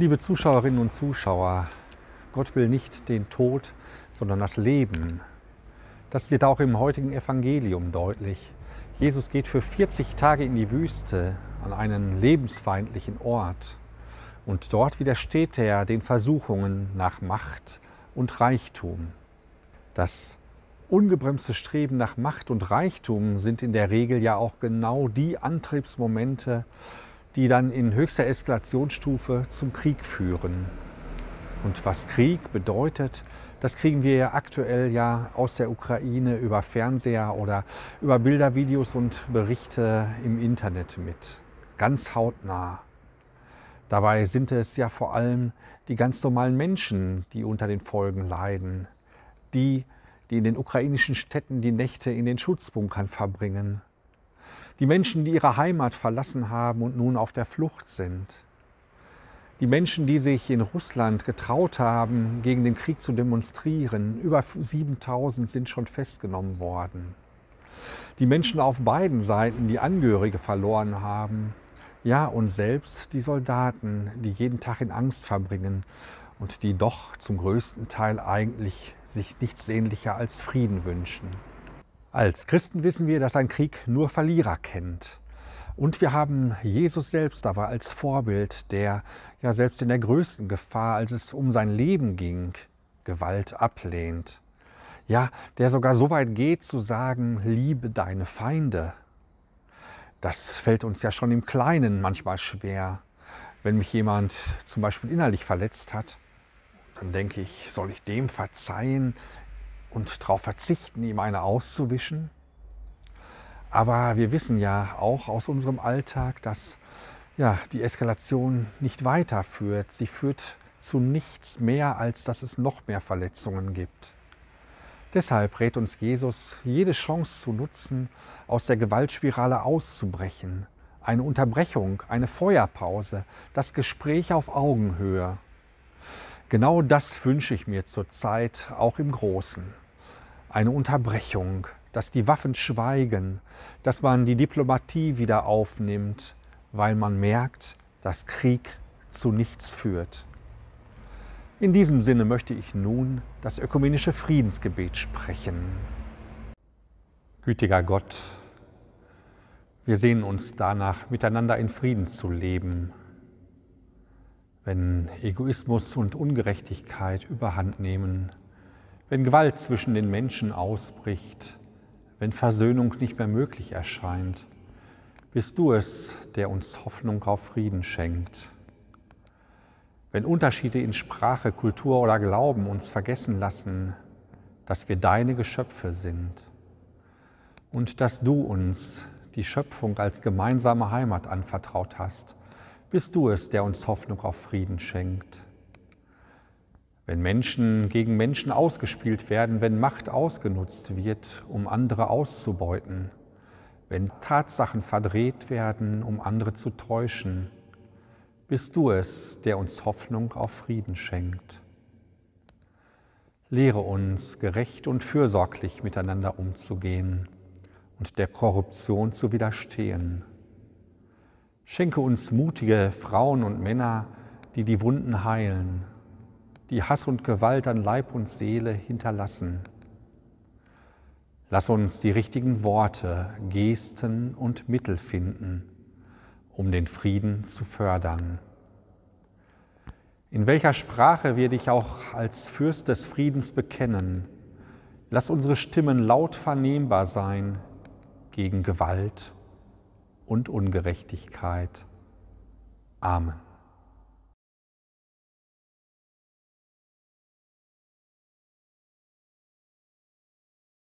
Liebe Zuschauerinnen und Zuschauer, Gott will nicht den Tod, sondern das Leben. Das wird auch im heutigen Evangelium deutlich. Jesus geht für 40 Tage in die Wüste an einen lebensfeindlichen Ort. Und dort widersteht er den Versuchungen nach Macht und Reichtum. Das ungebremste Streben nach Macht und Reichtum sind in der Regel ja auch genau die Antriebsmomente, die dann in höchster Eskalationsstufe zum Krieg führen. Und was Krieg bedeutet, das kriegen wir ja aktuell ja aus der Ukraine über Fernseher oder über Bilder, Videos und Berichte im Internet mit. Ganz hautnah. Dabei sind es ja vor allem die ganz normalen Menschen, die unter den Folgen leiden. Die, die in den ukrainischen Städten die Nächte in den Schutzbunkern verbringen. Die Menschen, die ihre Heimat verlassen haben und nun auf der Flucht sind. Die Menschen, die sich in Russland getraut haben, gegen den Krieg zu demonstrieren. Über 7000 sind schon festgenommen worden. Die Menschen auf beiden Seiten, die Angehörige verloren haben. Ja, und selbst die Soldaten, die jeden Tag in Angst verbringen und die doch zum größten Teil eigentlich sich nichts sehnlicher als Frieden wünschen. Als Christen wissen wir, dass ein Krieg nur Verlierer kennt. Und wir haben Jesus selbst aber als Vorbild, der ja selbst in der größten Gefahr, als es um sein Leben ging, Gewalt ablehnt. Ja, der sogar so weit geht zu sagen, liebe deine Feinde. Das fällt uns ja schon im Kleinen manchmal schwer. Wenn mich jemand zum Beispiel innerlich verletzt hat, dann denke ich, soll ich dem verzeihen? und darauf verzichten, ihm eine auszuwischen. Aber wir wissen ja auch aus unserem Alltag, dass ja, die Eskalation nicht weiterführt. Sie führt zu nichts mehr, als dass es noch mehr Verletzungen gibt. Deshalb rät uns Jesus, jede Chance zu nutzen, aus der Gewaltspirale auszubrechen. Eine Unterbrechung, eine Feuerpause, das Gespräch auf Augenhöhe. Genau das wünsche ich mir zurzeit auch im Großen. Eine Unterbrechung, dass die Waffen schweigen, dass man die Diplomatie wieder aufnimmt, weil man merkt, dass Krieg zu nichts führt. In diesem Sinne möchte ich nun das ökumenische Friedensgebet sprechen. Gütiger Gott, wir sehen uns danach, miteinander in Frieden zu leben wenn Egoismus und Ungerechtigkeit überhand nehmen, wenn Gewalt zwischen den Menschen ausbricht, wenn Versöhnung nicht mehr möglich erscheint, bist du es, der uns Hoffnung auf Frieden schenkt. Wenn Unterschiede in Sprache, Kultur oder Glauben uns vergessen lassen, dass wir deine Geschöpfe sind und dass du uns die Schöpfung als gemeinsame Heimat anvertraut hast – bist du es, der uns Hoffnung auf Frieden schenkt. Wenn Menschen gegen Menschen ausgespielt werden, wenn Macht ausgenutzt wird, um andere auszubeuten, wenn Tatsachen verdreht werden, um andere zu täuschen, bist du es, der uns Hoffnung auf Frieden schenkt. Lehre uns, gerecht und fürsorglich miteinander umzugehen und der Korruption zu widerstehen. Schenke uns mutige Frauen und Männer, die die Wunden heilen, die Hass und Gewalt an Leib und Seele hinterlassen. Lass uns die richtigen Worte, Gesten und Mittel finden, um den Frieden zu fördern. In welcher Sprache wir dich auch als Fürst des Friedens bekennen, lass unsere Stimmen laut vernehmbar sein gegen Gewalt und und Ungerechtigkeit. Amen.